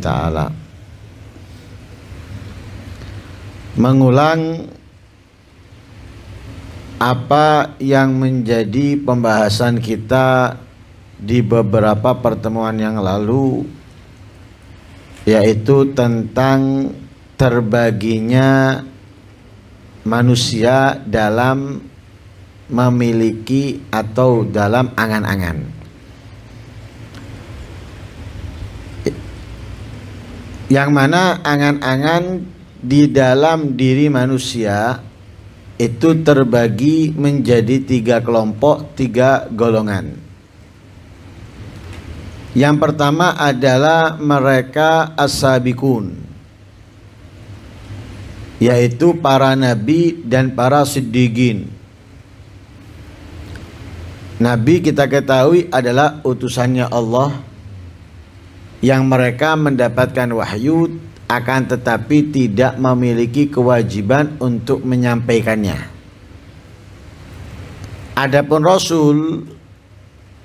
ta'ala mengulang apa yang menjadi pembahasan kita di beberapa pertemuan yang lalu yaitu tentang terbaginya manusia dalam memiliki atau dalam angan-angan. yang mana angan-angan di dalam diri manusia itu terbagi menjadi tiga kelompok, tiga golongan. Yang pertama adalah mereka asabikun, yaitu para nabi dan para siddiqin. Nabi kita ketahui adalah utusannya Allah yang mereka mendapatkan wahyu akan tetapi tidak memiliki kewajiban untuk menyampaikannya. Adapun Rasul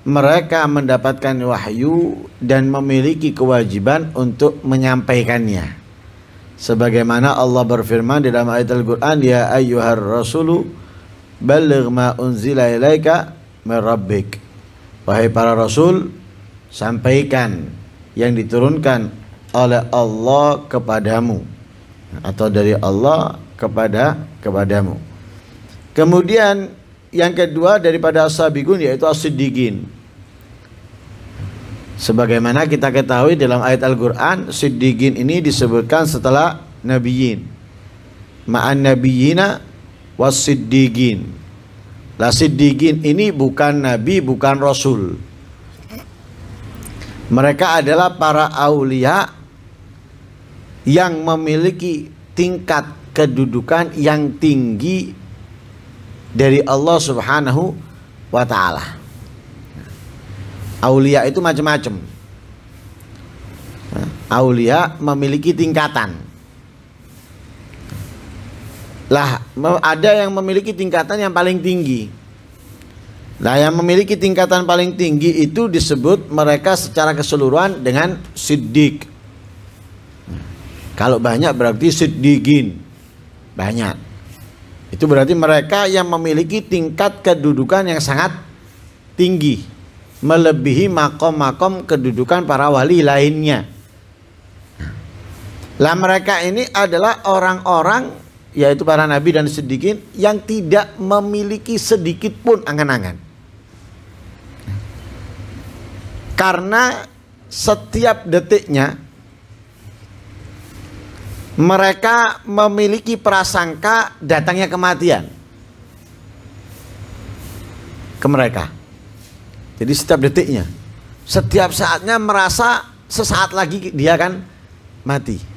mereka mendapatkan wahyu dan memiliki kewajiban untuk menyampaikannya. Sebagaimana Allah berfirman di dalam ayat Al-Qur'an, "Ya ayyuhar rasulu balligh ma unzila ilaika min rabbik." Wahai para rasul, sampaikan yang diturunkan oleh Allah kepadamu atau dari Allah kepada kepadamu. Kemudian yang kedua daripada ashabikun yaitu as-siddiqin. Sebagaimana kita ketahui dalam ayat Al-Qur'an, siddiqin ini disebutkan setelah nabiyyin. Ma'an nabiyina was-siddiqin. Lah siddiqin ini bukan nabi, bukan rasul mereka adalah para aulia yang memiliki tingkat kedudukan yang tinggi dari Allah Subhanahu wa taala. Aulia itu macam-macam. Aulia memiliki tingkatan. Lah, ada yang memiliki tingkatan yang paling tinggi. Nah, yang memiliki tingkatan paling tinggi itu disebut mereka secara keseluruhan dengan siddiq. Kalau banyak berarti siddiqin. Banyak. Itu berarti mereka yang memiliki tingkat kedudukan yang sangat tinggi, melebihi makom-makom kedudukan para wali lainnya. Lah mereka ini adalah orang-orang yaitu para nabi dan sedikit yang tidak memiliki sedikit pun angan-angan. Karena setiap detiknya mereka memiliki prasangka datangnya kematian ke mereka. Jadi setiap detiknya, setiap saatnya merasa sesaat lagi dia akan mati.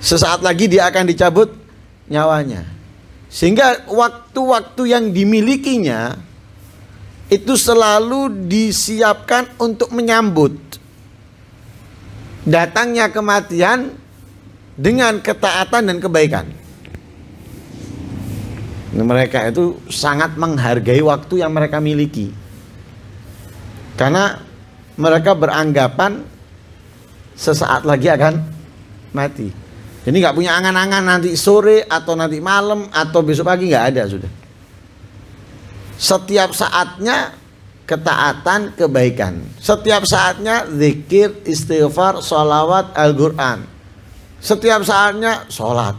Sesaat lagi dia akan dicabut nyawanya. Sehingga waktu-waktu yang dimilikinya itu selalu disiapkan untuk menyambut datangnya kematian dengan ketaatan dan kebaikan. Mereka itu sangat menghargai waktu yang mereka miliki. Karena mereka beranggapan sesaat lagi akan mati. Ini nggak punya angan-angan nanti sore atau nanti malam atau besok pagi nggak ada sudah. Setiap saatnya ketaatan, kebaikan. Setiap saatnya zikir, istighfar, sholawat, Al-Quran. Setiap saatnya sholat.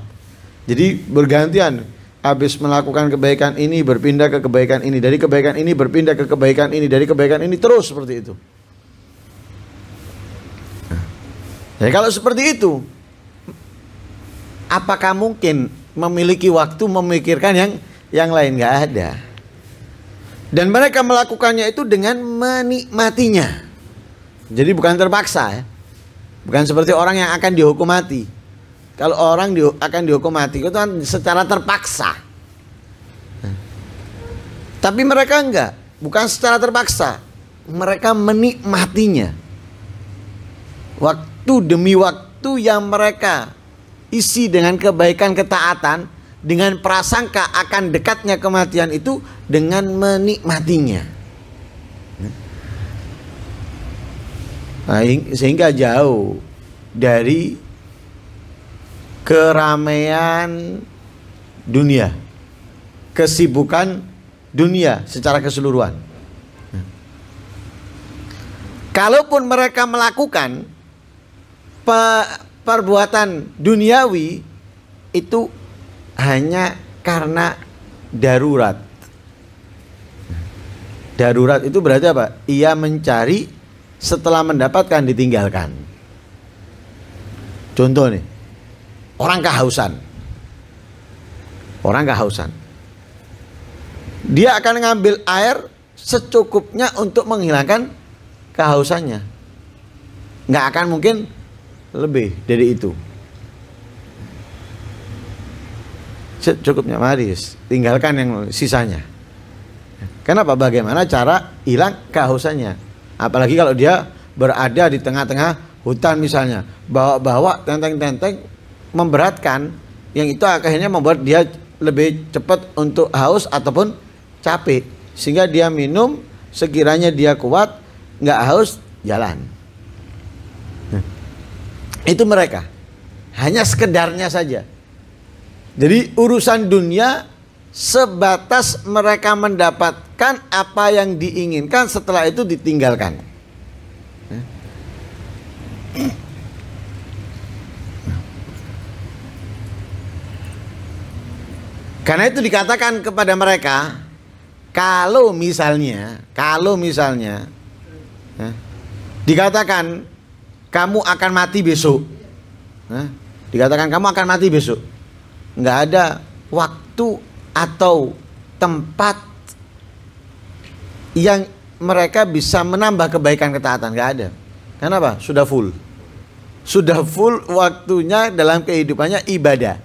Jadi bergantian. Habis melakukan kebaikan ini berpindah ke kebaikan ini. Dari kebaikan ini berpindah ke kebaikan ini. Dari kebaikan ini terus seperti itu. Nah. ya kalau seperti itu, apakah mungkin memiliki waktu memikirkan yang yang lain nggak ada dan mereka melakukannya itu dengan menikmatinya jadi bukan terpaksa ya bukan seperti orang yang akan dihukum mati kalau orang di, akan dihukum mati itu kan secara terpaksa tapi mereka enggak bukan secara terpaksa mereka menikmatinya waktu demi waktu yang mereka isi dengan kebaikan ketaatan dengan prasangka akan dekatnya kematian itu dengan menikmatinya nah, sehingga jauh dari keramaian dunia kesibukan dunia secara keseluruhan kalaupun mereka melakukan perbuatan duniawi itu hanya karena darurat. Darurat itu berarti apa? Ia mencari setelah mendapatkan ditinggalkan. Contoh nih, orang kehausan. Orang kehausan. Dia akan ngambil air secukupnya untuk menghilangkan kehausannya. Nggak akan mungkin lebih dari itu. Cukupnya mari tinggalkan yang sisanya. Kenapa? Bagaimana cara hilang kehausannya? Apalagi kalau dia berada di tengah-tengah hutan misalnya, bawa-bawa tenteng-tenteng memberatkan, yang itu akhirnya membuat dia lebih cepat untuk haus ataupun capek, sehingga dia minum sekiranya dia kuat, nggak haus jalan. Itu mereka. Hanya sekedarnya saja. Jadi urusan dunia sebatas mereka mendapatkan apa yang diinginkan setelah itu ditinggalkan. Karena itu dikatakan kepada mereka kalau misalnya, kalau misalnya ya, dikatakan kamu akan mati besok. Nah, dikatakan kamu akan mati besok. Nggak ada waktu atau tempat yang mereka bisa menambah kebaikan ketaatan. Nggak ada. karena apa? Sudah full. Sudah full waktunya dalam kehidupannya ibadah.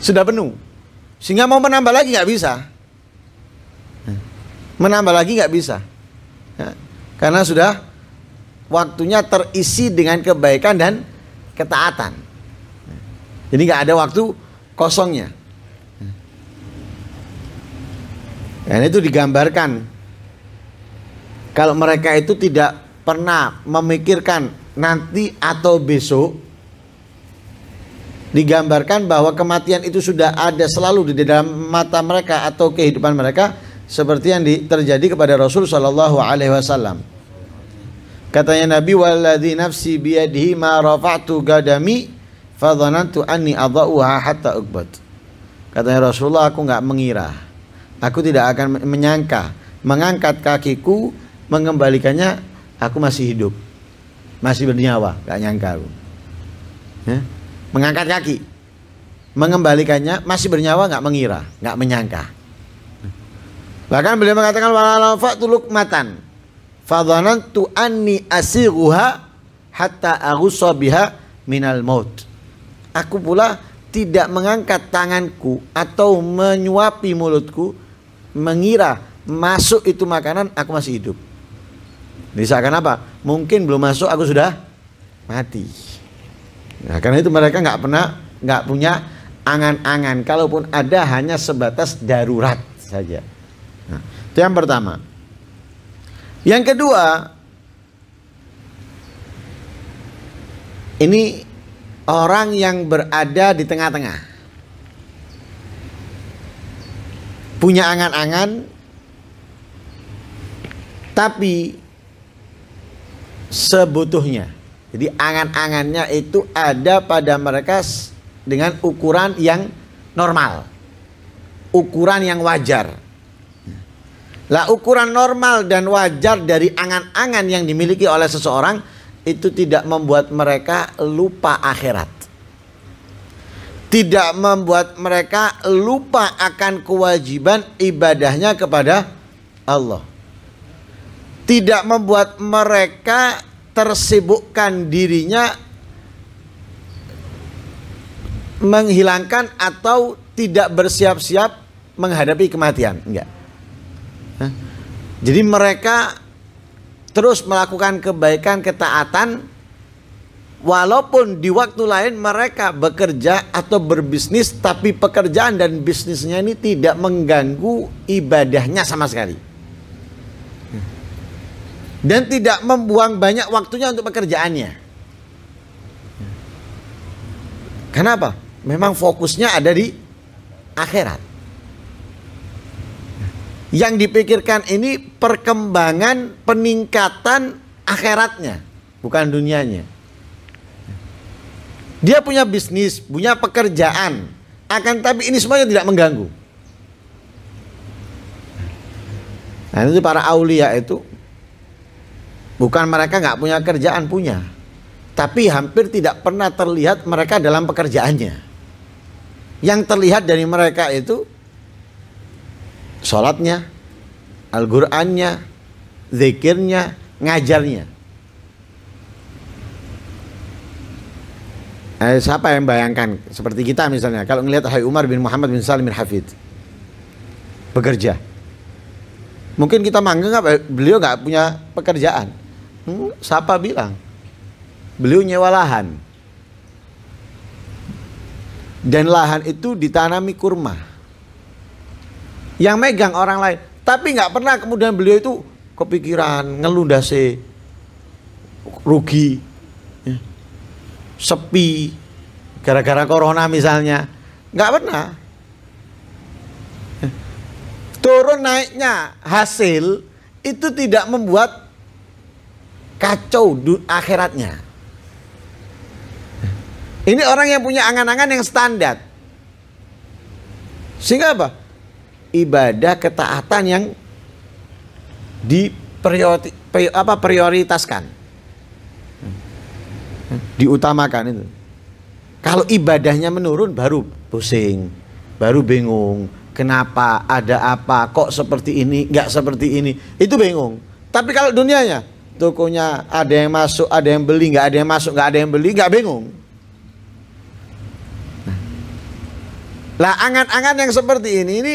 Sudah penuh. Sehingga mau menambah lagi nggak bisa. Menambah lagi nggak bisa. karena sudah waktunya terisi dengan kebaikan dan ketaatan. Jadi nggak ada waktu kosongnya. Dan itu digambarkan kalau mereka itu tidak pernah memikirkan nanti atau besok digambarkan bahwa kematian itu sudah ada selalu di dalam mata mereka atau kehidupan mereka seperti yang terjadi kepada Rasul Shallallahu Alaihi Wasallam. Katanya Nabi waladhi nafsi biyadihi ma rafa'tu gadami fadhanantu anni adha'uha hatta ukbat. Katanya Rasulullah aku nggak mengira. Aku tidak akan menyangka mengangkat kakiku mengembalikannya aku masih hidup. Masih bernyawa, nggak nyangka aku. Ya? Mengangkat kaki mengembalikannya masih bernyawa nggak mengira, nggak menyangka. Bahkan beliau mengatakan tuluk matan fadhanantu anni asiruha hatta arusa biha minal maut. Aku pula tidak mengangkat tanganku atau menyuapi mulutku mengira masuk itu makanan aku masih hidup. Misalkan apa? Mungkin belum masuk aku sudah mati. Nah, karena itu mereka nggak pernah nggak punya angan-angan. Kalaupun ada hanya sebatas darurat saja. Nah, itu yang pertama. Yang kedua, ini orang yang berada di tengah-tengah. Punya angan-angan, tapi sebutuhnya. Jadi angan-angannya itu ada pada mereka dengan ukuran yang normal. Ukuran yang wajar. Lah ukuran normal dan wajar dari angan-angan yang dimiliki oleh seseorang itu tidak membuat mereka lupa akhirat. Tidak membuat mereka lupa akan kewajiban ibadahnya kepada Allah. Tidak membuat mereka tersibukkan dirinya menghilangkan atau tidak bersiap-siap menghadapi kematian. Enggak. Jadi mereka terus melakukan kebaikan, ketaatan walaupun di waktu lain mereka bekerja atau berbisnis tapi pekerjaan dan bisnisnya ini tidak mengganggu ibadahnya sama sekali. Dan tidak membuang banyak waktunya untuk pekerjaannya. Kenapa? Memang fokusnya ada di akhirat yang dipikirkan ini perkembangan peningkatan akhiratnya, bukan dunianya. Dia punya bisnis, punya pekerjaan, akan tapi ini semuanya tidak mengganggu. Nah, itu para aulia itu bukan mereka nggak punya kerjaan punya, tapi hampir tidak pernah terlihat mereka dalam pekerjaannya. Yang terlihat dari mereka itu sholatnya, Al-Qur'annya, zikirnya, ngajarnya. Eh, siapa yang bayangkan seperti kita misalnya kalau ngelihat Hai Umar bin Muhammad bin Salim bin Hafid bekerja. Mungkin kita nggak eh, beliau nggak punya pekerjaan. Hmm, siapa bilang? Beliau nyewa lahan. Dan lahan itu ditanami kurma yang megang orang lain tapi nggak pernah kemudian beliau itu kepikiran ngelundasi rugi ya. sepi gara-gara corona misalnya nggak pernah ya. turun naiknya hasil itu tidak membuat kacau akhiratnya ya. ini orang yang punya angan-angan yang standar sehingga apa ibadah ketaatan yang diprioritaskan, diutamakan itu kalau ibadahnya menurun baru pusing baru bingung kenapa ada apa kok seperti ini nggak seperti ini itu bingung tapi kalau dunianya tokonya ada yang masuk ada yang beli nggak ada yang masuk nggak ada yang beli nggak bingung nah. lah angan-angan yang seperti ini ini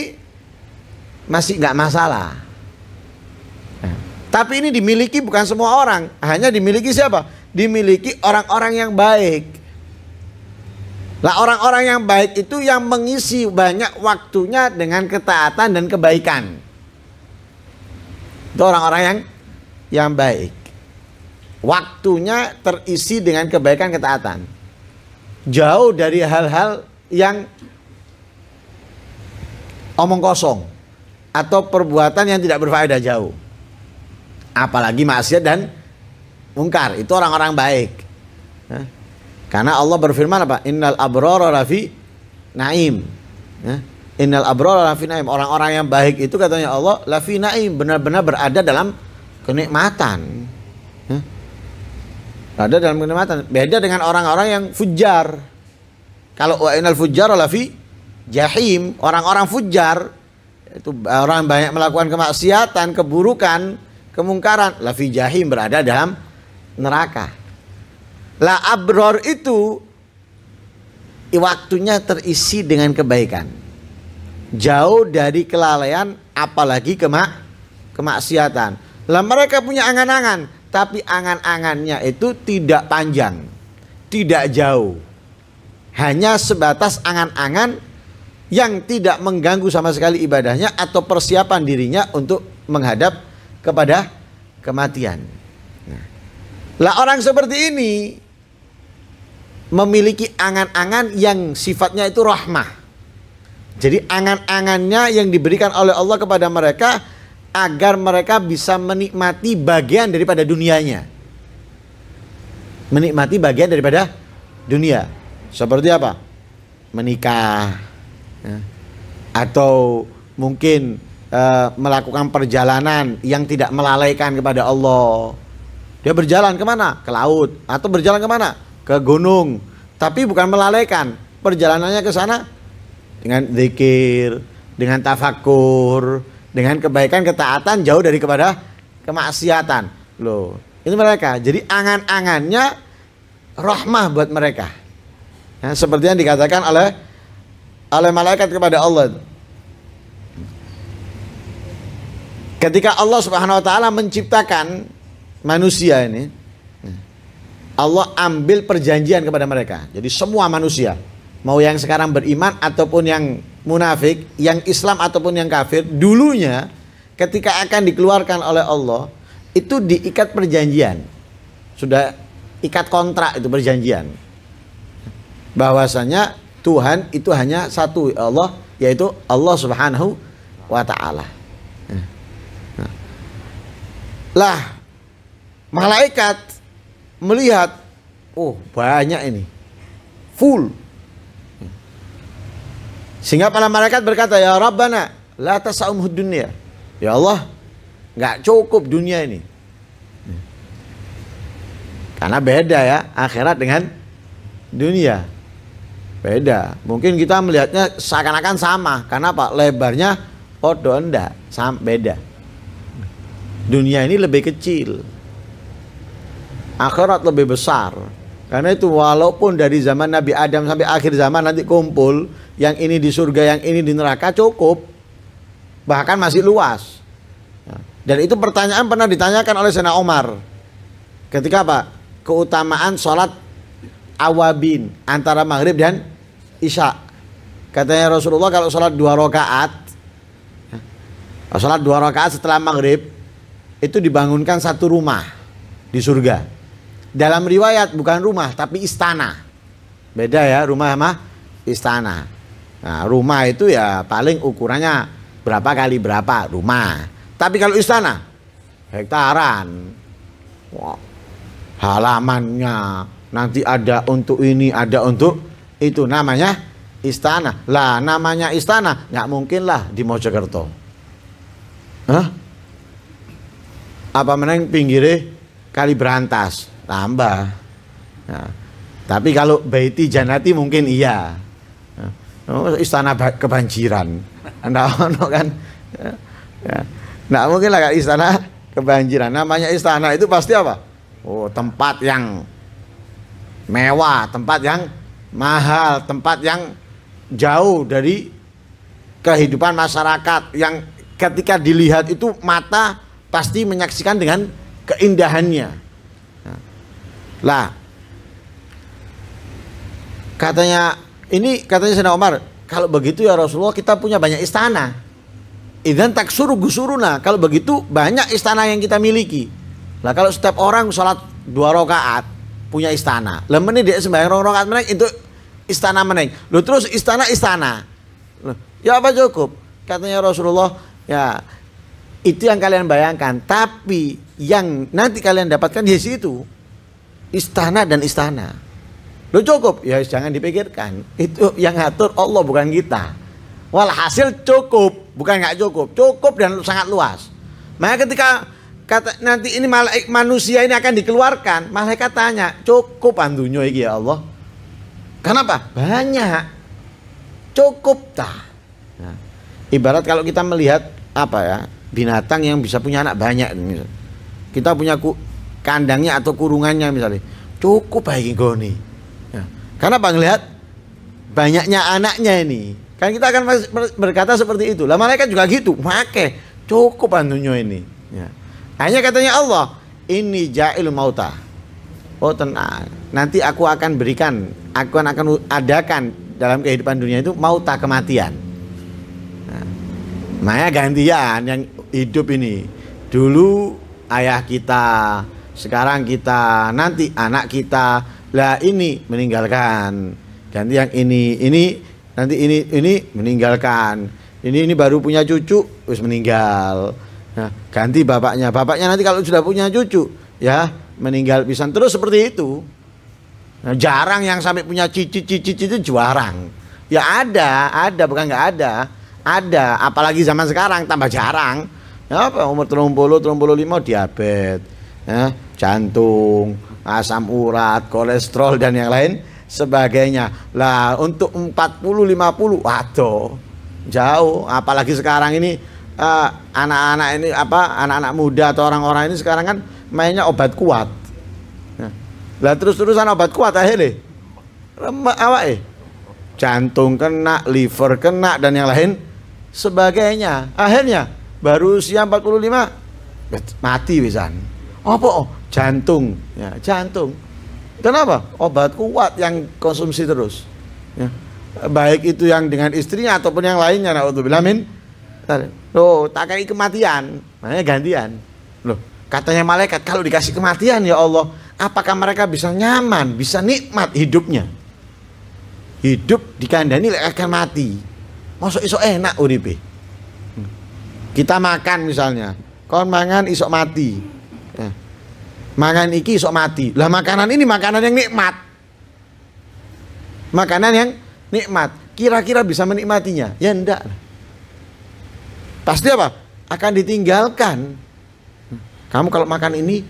masih nggak masalah. Nah, tapi ini dimiliki bukan semua orang, hanya dimiliki siapa? Dimiliki orang-orang yang baik. Lah orang-orang yang baik itu yang mengisi banyak waktunya dengan ketaatan dan kebaikan. Itu orang-orang yang yang baik. Waktunya terisi dengan kebaikan ketaatan. Jauh dari hal-hal yang omong kosong atau perbuatan yang tidak berfaedah jauh. Apalagi maksiat dan mungkar. Itu orang-orang baik. Ya. Karena Allah berfirman apa? Innal abrara rafi naim. Ya. Innal abrara rafi naim. Orang-orang yang baik itu katanya Allah lafi naim. Benar-benar berada dalam kenikmatan. Ya. Berada dalam kenikmatan. Beda dengan orang-orang yang fujar. Kalau wa innal fujar lafi jahim. Orang-orang fujar itu orang banyak melakukan kemaksiatan, keburukan, kemungkaran, la fi jahim berada dalam neraka. La abror itu waktunya terisi dengan kebaikan. Jauh dari kelalaian apalagi kemak kemaksiatan. Lah mereka punya angan-angan, tapi angan-angannya itu tidak panjang, tidak jauh. Hanya sebatas angan-angan yang tidak mengganggu sama sekali ibadahnya atau persiapan dirinya untuk menghadap kepada kematian. Nah, lah orang seperti ini memiliki angan-angan yang sifatnya itu rahmah. Jadi angan-angannya yang diberikan oleh Allah kepada mereka agar mereka bisa menikmati bagian daripada dunianya. Menikmati bagian daripada dunia. Seperti apa? Menikah, Ya. atau mungkin uh, melakukan perjalanan yang tidak melalaikan kepada Allah. Dia berjalan kemana? Ke laut atau berjalan kemana? Ke gunung. Tapi bukan melalaikan perjalanannya ke sana dengan zikir, dengan tafakur, dengan kebaikan ketaatan jauh dari kepada kemaksiatan. Loh, ini mereka. Jadi angan-angannya rahmah buat mereka. Nah, seperti yang dikatakan oleh oleh malaikat kepada Allah. Ketika Allah Subhanahu wa taala menciptakan manusia ini, Allah ambil perjanjian kepada mereka. Jadi semua manusia, mau yang sekarang beriman ataupun yang munafik, yang Islam ataupun yang kafir, dulunya ketika akan dikeluarkan oleh Allah, itu diikat perjanjian. Sudah ikat kontrak itu perjanjian. Bahwasanya Tuhan itu hanya satu Allah yaitu Allah Subhanahu wa taala. Ya. Ya. Lah malaikat melihat oh banyak ini full sehingga para malaikat berkata ya Rabbana la tasa'um dunia ya Allah nggak cukup dunia ini ya. karena beda ya akhirat dengan dunia Beda. Mungkin kita melihatnya seakan-akan sama. Karena apa? Lebarnya podo enggak, sama beda. Dunia ini lebih kecil. Akhirat lebih besar. Karena itu walaupun dari zaman Nabi Adam sampai akhir zaman nanti kumpul, yang ini di surga, yang ini di neraka cukup. Bahkan masih luas. Ya. Dan itu pertanyaan pernah ditanyakan oleh Sena Omar. Ketika apa? Keutamaan sholat awabin antara maghrib dan isya. Katanya Rasulullah kalau sholat dua rakaat, ya, sholat dua rakaat setelah maghrib itu dibangunkan satu rumah di surga. Dalam riwayat bukan rumah tapi istana. Beda ya rumah sama istana. Nah, rumah itu ya paling ukurannya berapa kali berapa rumah. Tapi kalau istana hektaran. wah, Halamannya Nanti ada untuk ini, ada untuk itu namanya istana. Lah namanya istana nggak mungkin lah di Mojokerto. Hah? Apa meneng pinggirnya kali berantas tambah. Nah, iya. ya. tapi kalau Baiti Janati mungkin iya. Ya. Oh, istana kebanjiran. Anda ono kan? Ya. Nah, mungkin lah istana kebanjiran. Namanya istana itu pasti apa? Oh, tempat yang mewah, tempat yang mahal, tempat yang jauh dari kehidupan masyarakat yang ketika dilihat itu mata pasti menyaksikan dengan keindahannya. Lah, katanya ini katanya Sayyidina Omar kalau begitu ya Rasulullah kita punya banyak istana. Idan tak suruh gusuruna. Kalau begitu banyak istana yang kita miliki. Lah kalau setiap orang sholat dua rakaat, punya istana. Lah meneh dia sembahyang rong rakaat meneh itu istana meneh. Lu terus istana istana. Loh, ya apa cukup? Katanya Rasulullah, ya itu yang kalian bayangkan, tapi yang nanti kalian dapatkan di situ istana dan istana. Lu cukup, ya jangan dipikirkan. Itu yang ngatur Allah bukan kita. Walhasil cukup, bukan nggak cukup, cukup dan sangat luas. Maka ketika kata nanti ini malaik manusia ini akan dikeluarkan malaikat tanya cukup andunya iki ya Allah kenapa banyak cukup tak nah, ibarat kalau kita melihat apa ya binatang yang bisa punya anak banyak kita punya ku, kandangnya atau kurungannya misalnya cukup baik goni ya. Nah, karena bang lihat banyaknya anaknya ini kan kita akan berkata seperti itu lah malaikat juga gitu make cukup andunya ini ya. Hanya katanya Allah, ini ja'il mauta. Oh tenang, nanti aku akan berikan, aku akan adakan dalam kehidupan dunia itu mauta kematian. Nah, Maya gantian yang hidup ini. Dulu ayah kita, sekarang kita, nanti anak kita. Lah ini meninggalkan. Ganti yang ini, ini nanti ini ini meninggalkan. Ini ini baru punya cucu, terus meninggal Nah, ganti bapaknya. Bapaknya nanti kalau sudah punya cucu, ya meninggal pisan terus seperti itu. Nah, jarang yang sampai punya cicit cicit itu jarang. Ya ada, ada bukan nggak ada. Ada, apalagi zaman sekarang tambah jarang. Ya, apa umur 30, 35 diabetes, ya, jantung, asam urat, kolesterol dan yang lain sebagainya. Lah untuk 40 50 waduh jauh apalagi sekarang ini Eh, anak-anak uh, ini apa anak-anak muda atau orang-orang ini sekarang kan mainnya obat kuat. lah lah terus-terusan obat kuat akhirnya remak awak eh jantung kena, liver kena dan yang lain sebagainya. Akhirnya baru usia 45 mati wisan Apa? Oh, jantung. Ya, jantung. Kenapa? Obat kuat yang konsumsi terus. Ya. Baik itu yang dengan istrinya ataupun yang lainnya nah, untuk min Loh, tak kayak kematian. Makanya gantian. Loh, katanya malaikat kalau dikasih kematian ya Allah, apakah mereka bisa nyaman, bisa nikmat hidupnya? Hidup di dikandani lek akan mati. Masuk iso enak uripe. Kita makan misalnya, kon mangan iso mati. Eh, mangan iki iso mati. Lah makanan ini makanan yang nikmat. Makanan yang nikmat. Kira-kira bisa menikmatinya? Ya enggak. Pasti apa? Akan ditinggalkan. Kamu kalau makan ini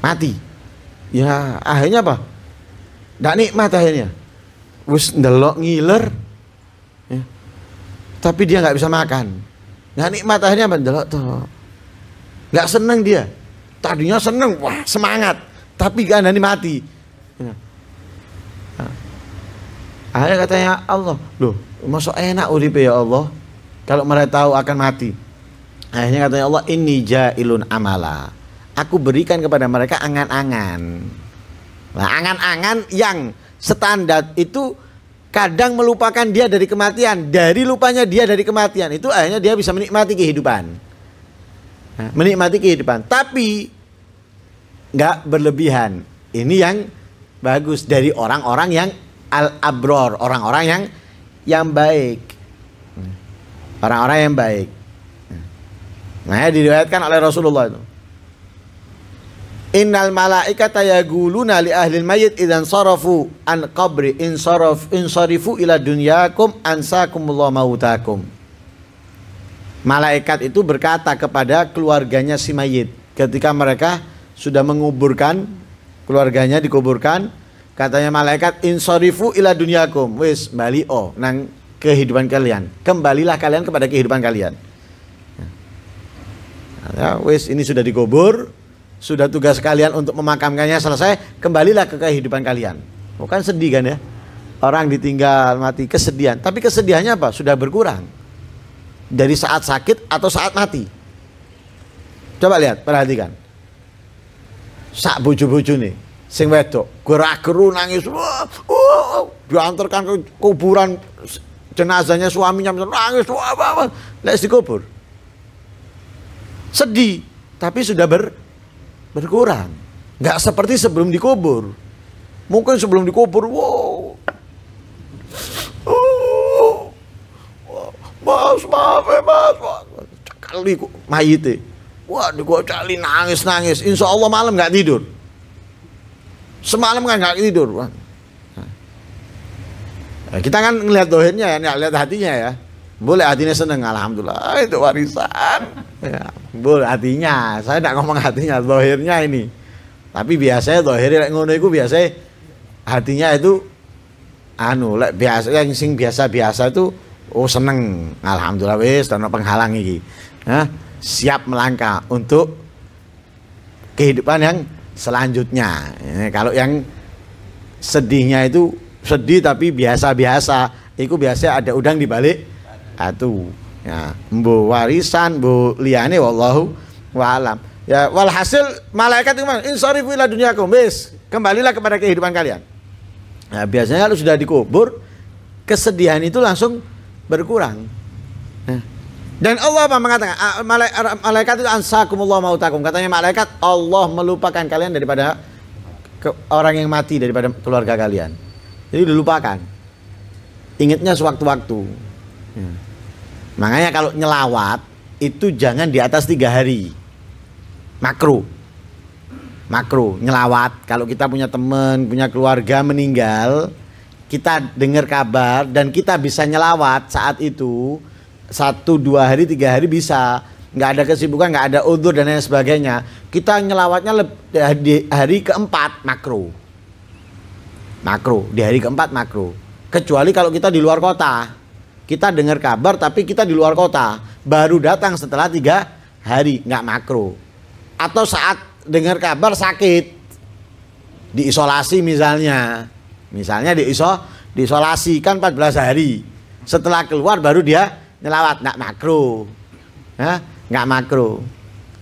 mati. Ya, akhirnya apa? Tidak nikmat akhirnya. Wis ndelok ngiler. Ya. Tapi dia nggak bisa makan. Nggak nikmat akhirnya apa? Ndelok tuh. Nggak seneng dia. Tadinya seneng, wah semangat. Tapi gak ini mati. Ya. ya. Akhirnya katanya Allah, loh, masuk enak uripe ya Allah kalau mereka tahu akan mati. Akhirnya katanya Allah ini jailun amala. Aku berikan kepada mereka angan-angan. Nah, angan-angan yang standar itu kadang melupakan dia dari kematian. Dari lupanya dia dari kematian itu akhirnya dia bisa menikmati kehidupan. Menikmati kehidupan. Tapi nggak berlebihan. Ini yang bagus dari orang-orang yang al-abror, orang-orang yang yang baik orang-orang yang baik. Nah, ya, diriwayatkan oleh Rasulullah itu. Innal malaikata yaguluna li ahli mayyit idan sarafu an qabri in saraf in sarifu ila dunyakum Allah mautakum. Malaikat itu berkata kepada keluarganya si mayit ketika mereka sudah menguburkan keluarganya dikuburkan katanya malaikat in sarifu ila dunyakum wis bali o oh, nang kehidupan kalian. Kembalilah kalian kepada kehidupan kalian. Ya, wis ini sudah dikubur, sudah tugas kalian untuk memakamkannya selesai, kembalilah ke kehidupan kalian. Bukan oh, sedih kan ya? Orang ditinggal mati kesedihan, tapi kesedihannya apa? Sudah berkurang. Dari saat sakit atau saat mati. Coba lihat, perhatikan. Sak bucu-bucu nih, sing wedok, gerak-geru nangis, wah, wah, diantarkan ke kuburan jenazahnya suaminya nangis wah, apa wah. Let's dikubur sedih tapi sudah ber berkurang nggak seperti sebelum dikubur mungkin sebelum dikubur wow mas maaf maaf ya, maaf, maaf. kali mayit wah gua cari nangis nangis insya Allah malam nggak tidur semalam kan nggak tidur Nah, kita kan ngelihat dohirnya ya, nggak lihat hatinya ya. Boleh hatinya seneng, alhamdulillah ah, itu warisan. Ya, boleh hatinya, saya tidak ngomong hatinya, dohirnya ini. Tapi biasanya dohirnya yang ngono itu biasanya hatinya itu anu lek biasa yang sing biasa-biasa itu oh seneng, alhamdulillah wis tanpa penghalang iki. Siap melangkah untuk kehidupan yang selanjutnya. Ya, kalau yang sedihnya itu sedih tapi biasa-biasa itu biasa ada udang di balik atu ya bu warisan bu liane wallahu walam ya walhasil malaikat itu insarifu ila kumis kembali kembalilah kepada kehidupan kalian nah biasanya kalau sudah dikubur kesedihan itu langsung berkurang nah, dan Allah apa mengatakan malaikat itu ansakumullah mautakum katanya malaikat Allah melupakan kalian daripada orang yang mati daripada keluarga kalian jadi dilupakan. Ingatnya sewaktu-waktu. Hmm. Makanya kalau nyelawat itu jangan di atas tiga hari. Makro. Makro, nyelawat. Kalau kita punya teman, punya keluarga meninggal, kita dengar kabar dan kita bisa nyelawat saat itu satu dua hari tiga hari bisa nggak ada kesibukan nggak ada udur dan lain sebagainya kita nyelawatnya di hari keempat makro makro di hari keempat makro kecuali kalau kita di luar kota kita dengar kabar tapi kita di luar kota baru datang setelah tiga hari nggak makro atau saat dengar kabar sakit diisolasi misalnya misalnya diiso diisolasi kan 14 hari setelah keluar baru dia nyelawat nggak makro ya nggak makro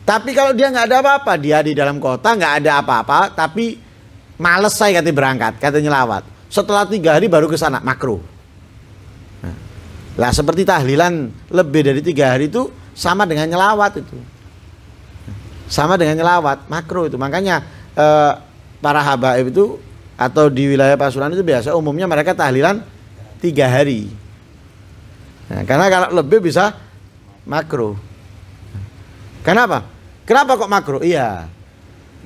tapi kalau dia nggak ada apa-apa dia di dalam kota nggak ada apa-apa tapi Males saya katanya berangkat, katanya nyelawat. Setelah tiga hari baru ke sana, makro. Nah, lah seperti tahlilan lebih dari tiga hari itu sama dengan nyelawat itu. Sama dengan nyelawat, makro itu. Makanya eh, para habaib itu atau di wilayah Pasuruan itu biasa umumnya mereka tahlilan tiga hari. Nah, karena kalau lebih bisa makro nah, Kenapa? Kenapa kok makro Iya,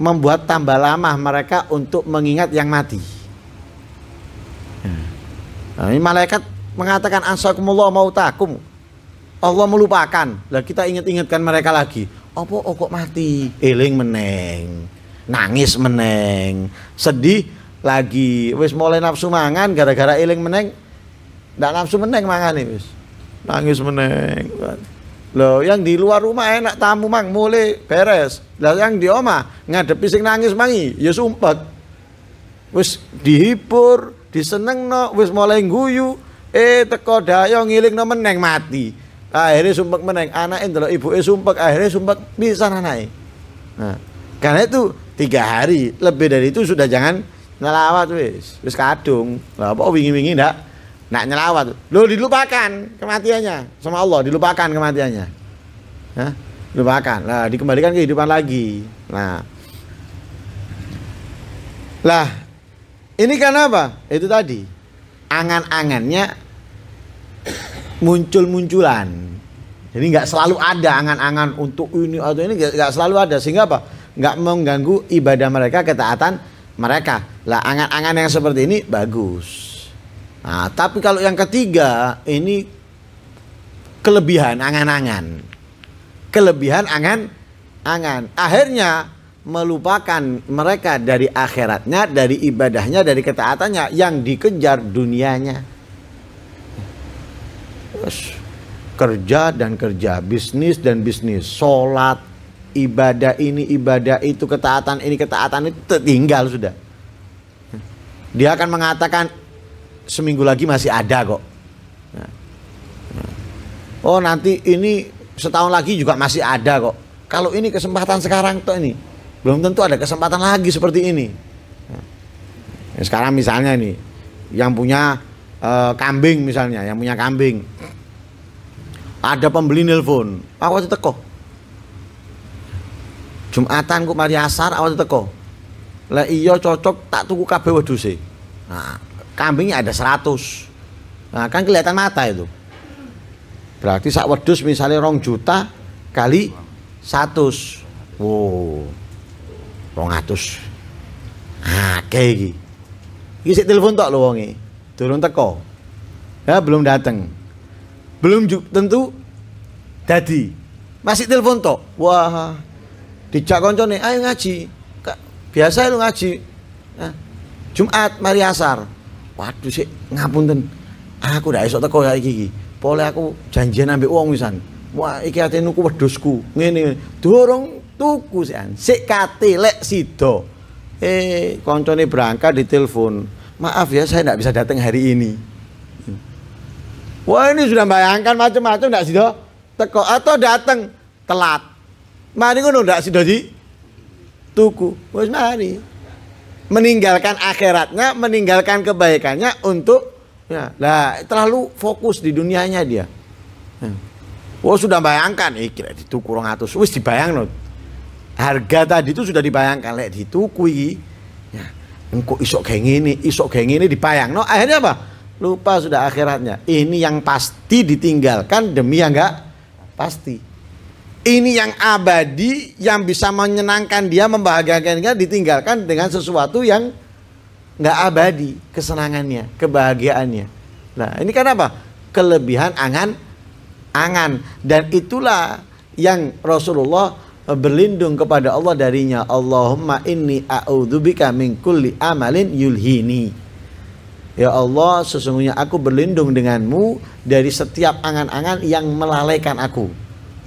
membuat tambah lama mereka untuk mengingat yang mati. Nah, ini malaikat mengatakan ansakumullah mau takum. Allah melupakan. Lah kita ingat-ingatkan mereka lagi. Apa oh kok mati? Eling meneng. Nangis meneng. Sedih lagi. Wis mulai nafsu mangan gara-gara eling meneng. Ndak nafsu meneng mangan wis. Nangis meneng. Loh, yang di luar rumah enak tamu mang mulai beres. Lah yang di oma ngadepi sing nangis mangi ya sumpet. Wis dihibur, disenengno, wis mulai guyu, eh teko dayo ngilingno meneng mati. Akhirnya sumpek meneng, anaknya ndelok ibuke sumpek, akhirnya sumpek bisa naik, Nah, karena itu tiga hari, lebih dari itu sudah jangan ngelawat wis. Wis kadung. Lah apa wingi-wingi ndak? nak nyelawat lo dilupakan kematiannya sama Allah dilupakan kematiannya ya dilupakan lah dikembalikan kehidupan lagi nah lah ini karena apa itu tadi angan-angannya muncul-munculan jadi nggak selalu ada angan-angan untuk ini atau ini nggak selalu ada sehingga apa nggak mengganggu ibadah mereka ketaatan mereka lah angan-angan yang seperti ini bagus Nah, tapi kalau yang ketiga ini kelebihan angan-angan. Kelebihan angan-angan. Akhirnya melupakan mereka dari akhiratnya, dari ibadahnya, dari ketaatannya yang dikejar dunianya. Terus, Kerja dan kerja, bisnis dan bisnis, sholat, ibadah ini, ibadah itu, ketaatan ini, ketaatan itu tertinggal sudah. Dia akan mengatakan seminggu lagi masih ada kok. Ya. Ya. Oh nanti ini setahun lagi juga masih ada kok. Kalau ini kesempatan sekarang tuh ini belum tentu ada kesempatan lagi seperti ini. Ya. sekarang misalnya ini yang punya uh, kambing misalnya, yang punya kambing ada pembeli nelpon, ah, aku itu teko. Jumatan ku mari asar awak ah, teko. Lah iya cocok tak tuku kabeh wedhuse. Nah, kambingnya ada 100 nah kan kelihatan mata itu berarti sak wedus misalnya rong juta kali 100 wow rong atus nah, gini. ini si telepon tak lu Wongi, turun teko ya belum dateng, belum tentu jadi masih telepon tok wah dijak nih ayo ngaji biasa lu ngaji nah, Jumat mari asar waduh ngapun ngapunten aku dah esok teko ya iki boleh aku janjian ambil uang misan wah iki hati nuku Nih ngene dorong tuku sih si sik lek sido eh koncone berangkat di telepon maaf ya saya tidak bisa datang hari ini wah ini sudah bayangkan macam-macam tidak sih teko atau datang telat mari ngono tidak sih ji tuku wis mari meninggalkan akhiratnya, meninggalkan kebaikannya untuk ya, lah terlalu fokus di dunianya dia. Ya. Wah oh, sudah bayangkan, eh kira itu kurang atus, wis dibayang no. Harga tadi itu sudah dibayangkan, lek ditukui, ya, engkau isok kayak gini, isok kayak gini dibayang. No, akhirnya apa? Lupa sudah akhiratnya. Ini yang pasti ditinggalkan demi yang enggak pasti ini yang abadi yang bisa menyenangkan dia membahagiakan dia ditinggalkan dengan sesuatu yang nggak abadi kesenangannya kebahagiaannya nah ini karena apa kelebihan angan angan dan itulah yang Rasulullah eh, berlindung kepada Allah darinya Allahumma inni a'udzubika min kulli amalin yulhini Ya Allah sesungguhnya aku berlindung denganmu dari setiap angan-angan yang melalaikan aku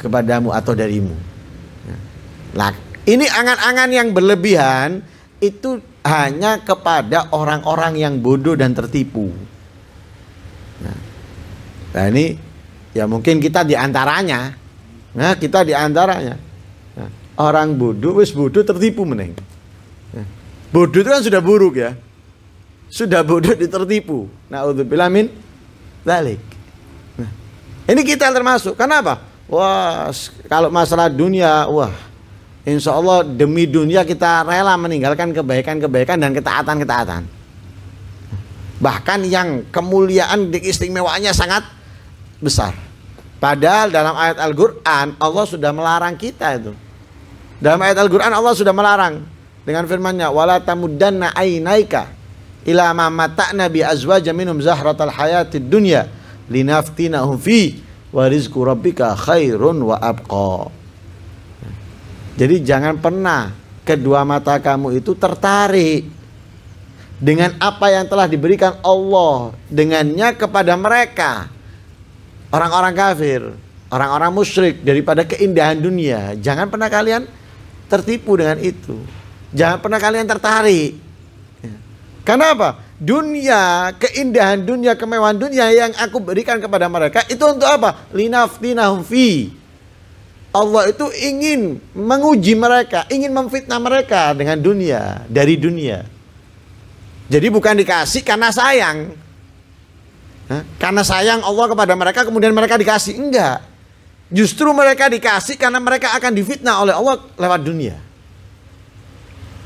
kepadamu atau darimu. Nah, ini angan-angan yang berlebihan itu hanya kepada orang-orang yang bodoh dan tertipu. Nah, nah ini ya mungkin kita diantaranya. Nah kita diantaranya. Nah, orang bodoh, wis bodoh tertipu meneng. Nah, bodoh itu kan sudah buruk ya. Sudah bodoh ditertipu. Nah untuk bilamin balik. ini kita termasuk. Kenapa? Wah, kalau masalah dunia, wah, insya Allah demi dunia kita rela meninggalkan kebaikan-kebaikan dan ketaatan-ketaatan. Bahkan yang kemuliaan di istimewanya sangat besar. Padahal dalam ayat Al-Quran Allah sudah melarang kita itu. Dalam ayat Al-Quran Allah sudah melarang dengan firman-Nya, "Wala tamuddanna ainaika ila ma mata'na bi zahratal hayatid dunya linaftinahum fi." warizku rabbika khairun wa abqa. Jadi jangan pernah kedua mata kamu itu tertarik dengan apa yang telah diberikan Allah dengannya kepada mereka orang-orang kafir, orang-orang musyrik daripada keindahan dunia. Jangan pernah kalian tertipu dengan itu. Jangan pernah kalian tertarik. Ya. Karena apa? dunia, keindahan dunia, kemewahan dunia yang aku berikan kepada mereka itu untuk apa? Linaftinahum fi. Allah itu ingin menguji mereka, ingin memfitnah mereka dengan dunia, dari dunia. Jadi bukan dikasih karena sayang. Karena sayang Allah kepada mereka kemudian mereka dikasih. Enggak. Justru mereka dikasih karena mereka akan difitnah oleh Allah lewat dunia.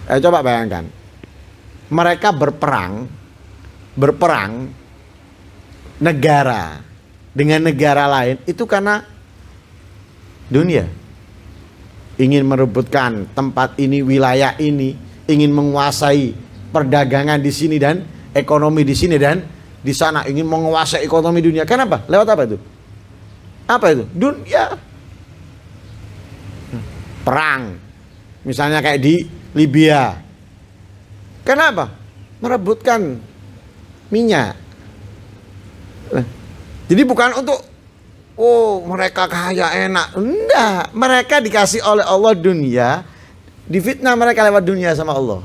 Eh, coba bayangkan. Mereka berperang berperang negara dengan negara lain itu karena dunia ingin merebutkan tempat ini, wilayah ini, ingin menguasai perdagangan di sini dan ekonomi di sini dan di sana ingin menguasai ekonomi dunia. Kenapa? Lewat apa itu? Apa itu? Dunia. Perang. Misalnya kayak di Libya. Kenapa? Merebutkan minyak. Nah, jadi bukan untuk oh mereka kaya enak. Enggak, mereka dikasih oleh Allah dunia, difitnah mereka lewat dunia sama Allah.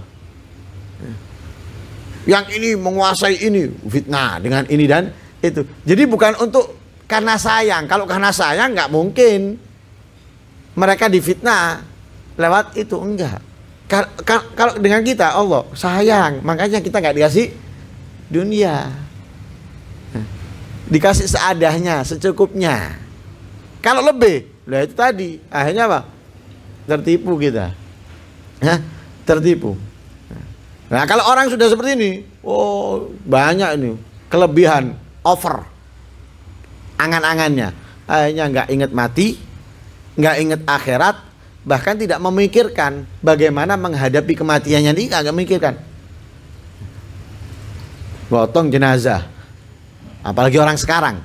Yang ini menguasai ini, fitnah dengan ini dan itu. Jadi bukan untuk karena sayang. Kalau karena sayang nggak mungkin mereka difitnah lewat itu enggak. Kalau dengan kita Allah sayang, makanya kita nggak dikasih dunia. Dikasih seadanya secukupnya. Kalau lebih, lah itu tadi akhirnya apa? Tertipu kita. ya Tertipu. Nah, kalau orang sudah seperti ini, oh, banyak ini kelebihan, over angan-angannya. Akhirnya nggak ingat mati, nggak ingat akhirat, bahkan tidak memikirkan bagaimana menghadapi kematiannya ini nggak memikirkan gotong jenazah. Apalagi orang sekarang.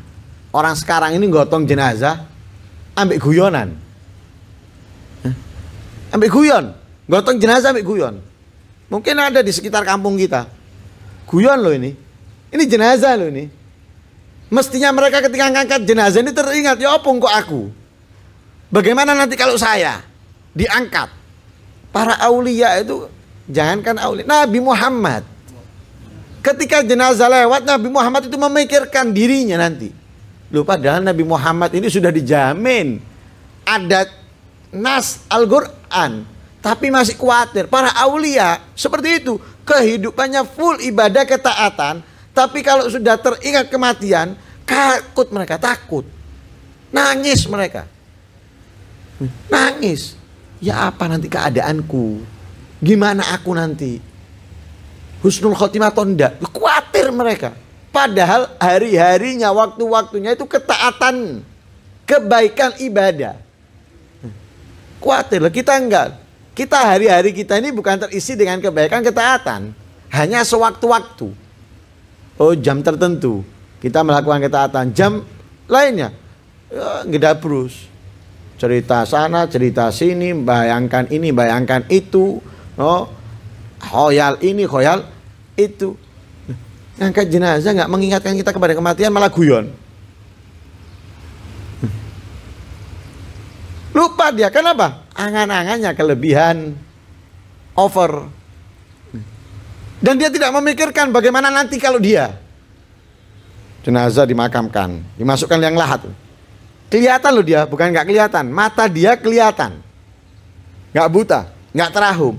Orang sekarang ini gotong jenazah ambek guyonan. Ambek guyon, gotong jenazah ambek guyon. Mungkin ada di sekitar kampung kita. Guyon loh ini. Ini jenazah loh ini. Mestinya mereka ketika ngangkat jenazah ini teringat, ya opung kok aku. Bagaimana nanti kalau saya diangkat? Para aulia itu jangankan aulia, Nabi Muhammad Ketika jenazah lewat, Nabi Muhammad itu memikirkan dirinya nanti. lupa padahal Nabi Muhammad ini sudah dijamin. Ada nas Al-Quran. Tapi masih khawatir. Para aulia seperti itu. Kehidupannya full ibadah ketaatan. Tapi kalau sudah teringat kematian, takut mereka, takut. Nangis mereka. Nangis. Ya apa nanti keadaanku? Gimana aku nanti? husnul khotimah atau enggak. Khawatir mereka. Padahal hari-harinya, waktu-waktunya itu ketaatan. Kebaikan ibadah. Hmm. Khawatir, kita enggak. Kita hari-hari kita ini bukan terisi dengan kebaikan ketaatan. Hanya sewaktu-waktu. Oh jam tertentu kita melakukan ketaatan. Jam lainnya ya, Cerita sana, cerita sini, bayangkan ini, bayangkan itu. Oh, khoyal ini khoyal itu ngangkat jenazah nggak mengingatkan kita kepada kematian malah guyon lupa dia kenapa angan-angannya kelebihan over dan dia tidak memikirkan bagaimana nanti kalau dia jenazah dimakamkan dimasukkan yang lahat kelihatan loh dia bukan nggak kelihatan mata dia kelihatan nggak buta nggak terahum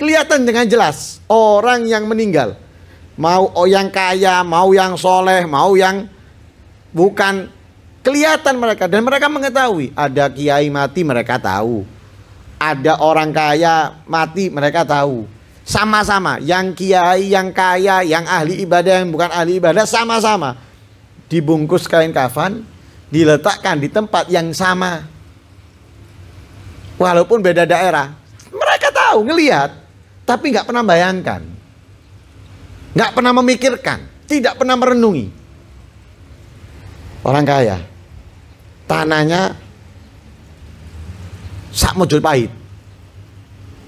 kelihatan dengan jelas orang yang meninggal. Mau yang kaya, mau yang soleh, mau yang bukan kelihatan mereka dan mereka mengetahui ada kiai mati mereka tahu ada orang kaya mati mereka tahu sama-sama yang kiai yang kaya yang ahli ibadah yang bukan ahli ibadah sama-sama dibungkus kain kafan diletakkan di tempat yang sama walaupun beda daerah mereka tahu ngelihat tapi nggak pernah bayangkan, nggak pernah memikirkan, tidak pernah merenungi. Orang kaya, tanahnya sak pahit,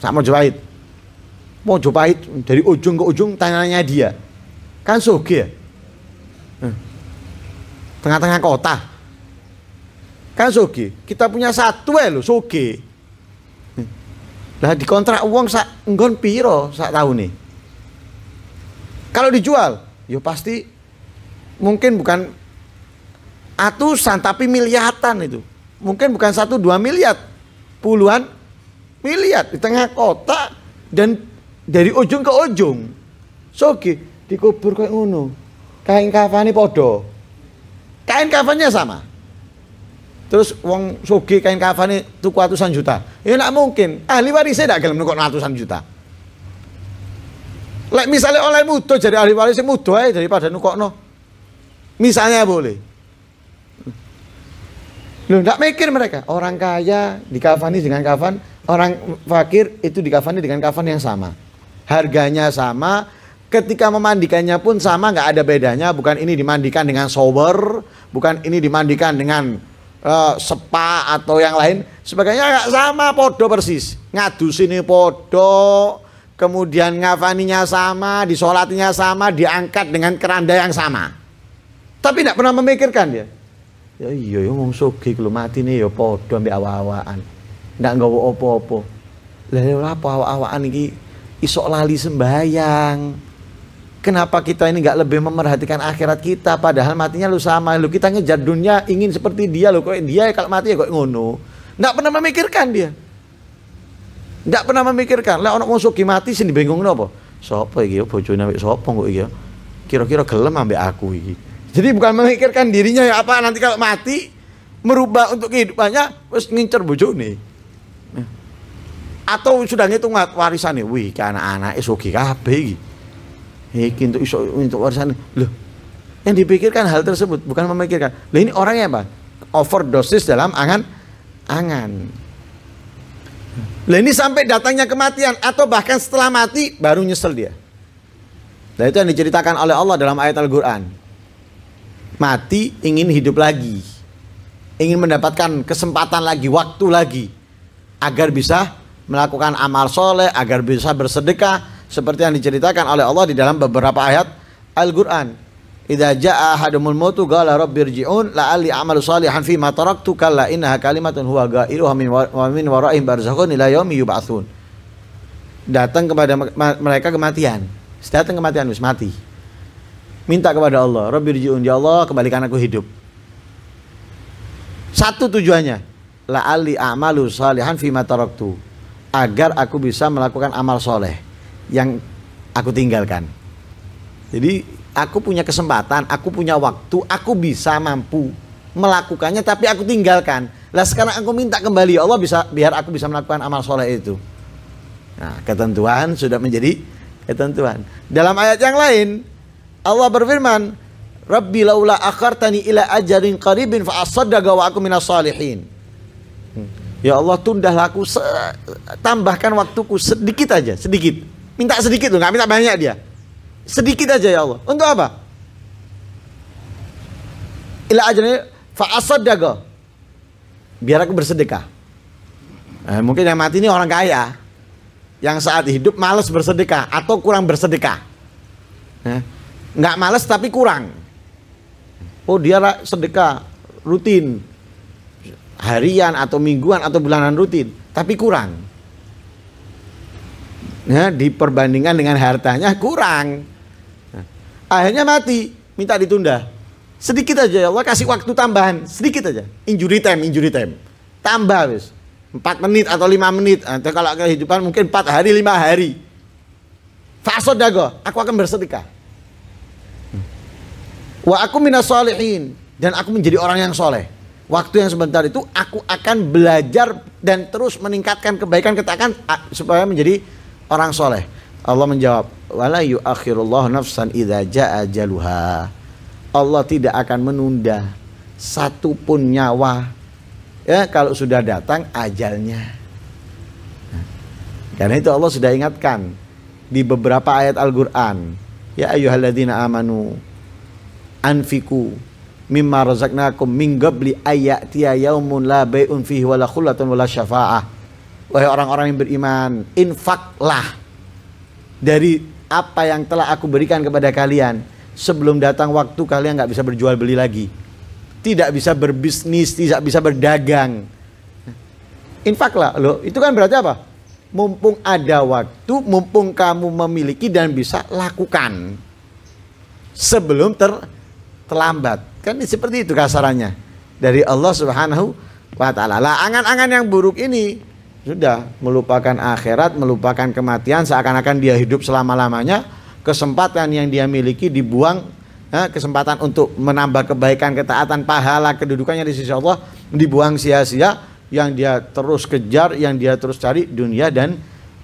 sak mau pahit dari ujung ke ujung tanahnya dia, kan soge ya, hmm. tengah-tengah kota, kan soge. Kita punya satu ya lo soge lah dikontrak uang sak nggon piro sak tahun nih. Kalau dijual, yo ya pasti mungkin bukan atusan tapi miliatan itu. Mungkin bukan satu dua miliar, puluhan miliar di tengah kota dan dari ujung ke ujung. Sogi dikubur kayak ngono. Kain kafani podo. Kain kafannya sama terus wong soge kain kafane tuku ratusan juta. Ya nak mungkin. Ahli warisnya tidak gelem nukok ratusan juta. Lek misalnya oleh mutu jadi ahli waris mudo aja daripada nukok no Misalnya boleh. Lu tidak mikir mereka. Orang kaya di dikafani dengan kafan, orang fakir itu di dikafani dengan kafan yang sama. Harganya sama, ketika memandikannya pun sama nggak ada bedanya bukan ini dimandikan dengan sober bukan ini dimandikan dengan uh, sepa atau yang lain sebagainya agak sama podo persis ngadu sini podo kemudian ngafaninya sama disolatinya sama diangkat dengan keranda yang sama tapi tidak pernah memikirkan dia ya iya ya wong kalau mati nih ya podo ambil awa-awaan tidak nggak apa-apa lah ya apa awa-awaan ini isok lali sembayang Kenapa kita ini nggak lebih memerhatikan akhirat kita padahal matinya lu sama lu kita ngejar dunia ingin seperti dia lu kok dia kalau mati ya kok ngono nggak pernah memikirkan dia nggak pernah memikirkan lah orang musuh mati sini bingung nopo sopo iki oh, bojone ambek sopo kok iki kira-kira gelem ambek aku iki jadi bukan memikirkan dirinya ya apa nanti kalau mati merubah untuk kehidupannya terus ngincer bojone atau sudah ngitung warisan nih wih ke anak-anak esogi eh, kabeh iki Hei, untuk iso untuk warisan loh yang dipikirkan hal tersebut bukan memikirkan loh ini orangnya apa overdosis dalam angan angan lah ini sampai datangnya kematian atau bahkan setelah mati baru nyesel dia dan nah, itu yang diceritakan oleh Allah dalam ayat Al-Quran mati ingin hidup lagi ingin mendapatkan kesempatan lagi waktu lagi agar bisa melakukan amal soleh agar bisa bersedekah seperti yang diceritakan oleh Allah di dalam beberapa ayat Al-Qur'an. Idza jaa ahadumul mautu qala rabbirji'un la'alli a'malu shalihan fi ma taraktu kalla innaha kalimatun huwa qailuha min wa min wara'ihim barzakhun ila yaumi yub'atsun. Datang kepada mereka kematian. Datang kematian wis mati. Minta kepada Allah, Rabbirji'un ya Allah, kembalikan aku hidup. Satu tujuannya, la'alli a'malu shalihan fi ma taraktu. Agar aku bisa melakukan amal soleh yang aku tinggalkan. Jadi aku punya kesempatan, aku punya waktu, aku bisa mampu melakukannya tapi aku tinggalkan. Lah sekarang aku minta kembali ya Allah bisa biar aku bisa melakukan amal soleh itu. Nah, ketentuan sudah menjadi ketentuan. Dalam ayat yang lain Allah berfirman, "Rabbi laula akhartani ila ajarin qaribin fa aku minas salihin." Hmm. Ya Allah tundahlah aku tambahkan waktuku sedikit aja, sedikit Minta sedikit loh, nggak minta banyak dia. Sedikit aja ya Allah. Untuk apa? Ila faasad dago, Biar aku bersedekah. Eh, mungkin yang mati ini orang kaya yang saat hidup males bersedekah atau kurang bersedekah. Nah, nggak males tapi kurang. Oh dia sedekah rutin harian atau mingguan atau bulanan rutin tapi kurang ya, diperbandingkan dengan hartanya kurang. akhirnya mati, minta ditunda. Sedikit aja ya Allah kasih waktu tambahan, sedikit aja. Injury time, injury time. Tambah wis. 4 menit atau 5 menit atau kalau kehidupan mungkin 4 hari 5 hari Fasod dago, aku akan bersedekah. Wa aku minas solehin dan aku menjadi orang yang soleh. Waktu yang sebentar itu aku akan belajar dan terus meningkatkan kebaikan katakan supaya menjadi orang soleh. Allah menjawab, wala yuakhirullah nafsan idza jaa jaluha. Allah tidak akan menunda satu pun nyawa ya kalau sudah datang ajalnya. Karena itu Allah sudah ingatkan di beberapa ayat Al-Qur'an, ya ayyuhalladzina amanu anfiku mimma razaqnakum min qabli ayatiya yaumun la bai'un fihi wala khullatun wala syafa'ah Wahai orang-orang yang beriman, infaklah dari apa yang telah aku berikan kepada kalian sebelum datang waktu kalian nggak bisa berjual beli lagi, tidak bisa berbisnis, tidak bisa berdagang. Infaklah lo itu kan berarti apa? Mumpung ada waktu, mumpung kamu memiliki dan bisa lakukan sebelum ter terlambat. Kan seperti itu kasarannya dari Allah Subhanahu wa taala. angan-angan yang buruk ini sudah melupakan akhirat, melupakan kematian, seakan-akan dia hidup selama-lamanya, kesempatan yang dia miliki dibuang, eh, kesempatan untuk menambah kebaikan, ketaatan, pahala, kedudukannya di sisi Allah dibuang sia-sia, yang dia terus kejar, yang dia terus cari dunia dan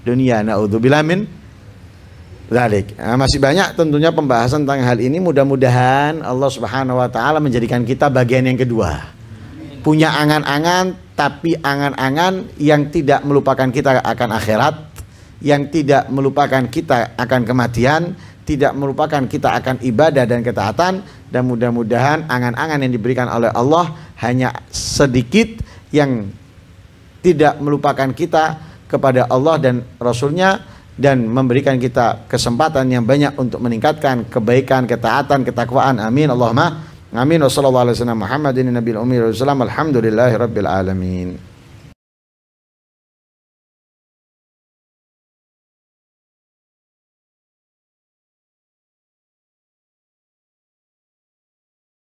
dunia. Naudzubillah min balik Nah, ya, masih banyak tentunya pembahasan tentang hal ini. Mudah-mudahan Allah Subhanahu wa taala menjadikan kita bagian yang kedua. Punya angan-angan tapi angan-angan yang tidak melupakan kita akan akhirat, yang tidak melupakan kita akan kematian, tidak melupakan kita akan ibadah dan ketaatan dan mudah-mudahan angan-angan yang diberikan oleh Allah hanya sedikit yang tidak melupakan kita kepada Allah dan Rasulnya dan memberikan kita kesempatan yang banyak untuk meningkatkan kebaikan, ketaatan, ketakwaan. Amin. Allahumma Amin wa sallallahu alaihi wasallam Muhammadin Nabi ummi wa sallam alhamdulillahi alamin.